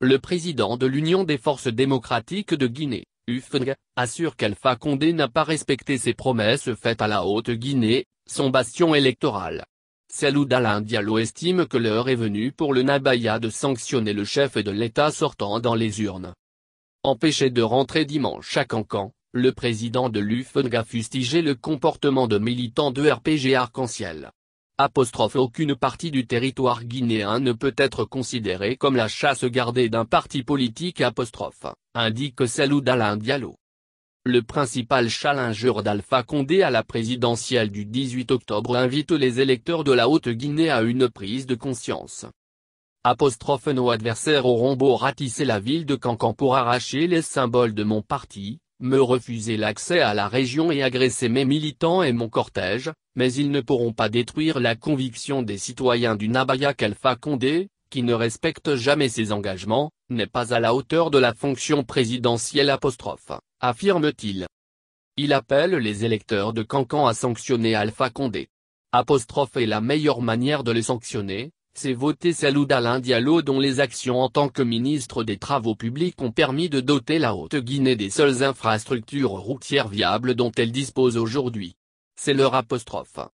Le président de l'Union des forces démocratiques de Guinée, UFNG, assure qu'Alpha Condé n'a pas respecté ses promesses faites à la Haute-Guinée, son bastion électoral. Salud Diallo estime que l'heure est venue pour le Nabaya de sanctionner le chef de l'État sortant dans les urnes. Empêché de rentrer dimanche à Cancan, le président de l'UFNG a fustigé le comportement de militants de RPG Arc-en-Ciel. Apostrophe aucune partie du territoire guinéen ne peut être considérée comme la chasse gardée d'un parti politique apostrophe, indique Salou d'Alain Diallo. Le principal challenger d'Alpha Condé à la présidentielle du 18 octobre invite les électeurs de la Haute-Guinée à une prise de conscience. Apostrophe nos adversaires auront beau ratisser la ville de Cancan pour arracher les symboles de mon parti, me refuser l'accès à la région et agresser mes militants et mon cortège, mais ils ne pourront pas détruire la conviction des citoyens du Nabaya qu'Alpha Condé, qui ne respecte jamais ses engagements, n'est pas à la hauteur de la fonction présidentielle apostrophe, affirme-t-il. Il appelle les électeurs de Cancan à sanctionner Alpha Condé. Apostrophe est la meilleure manière de les sanctionner, c'est voter Salouda Diallo dont les actions en tant que ministre des Travaux publics ont permis de doter la Haute-Guinée des seules infrastructures routières viables dont elle dispose aujourd'hui. C'est leur apostrophe.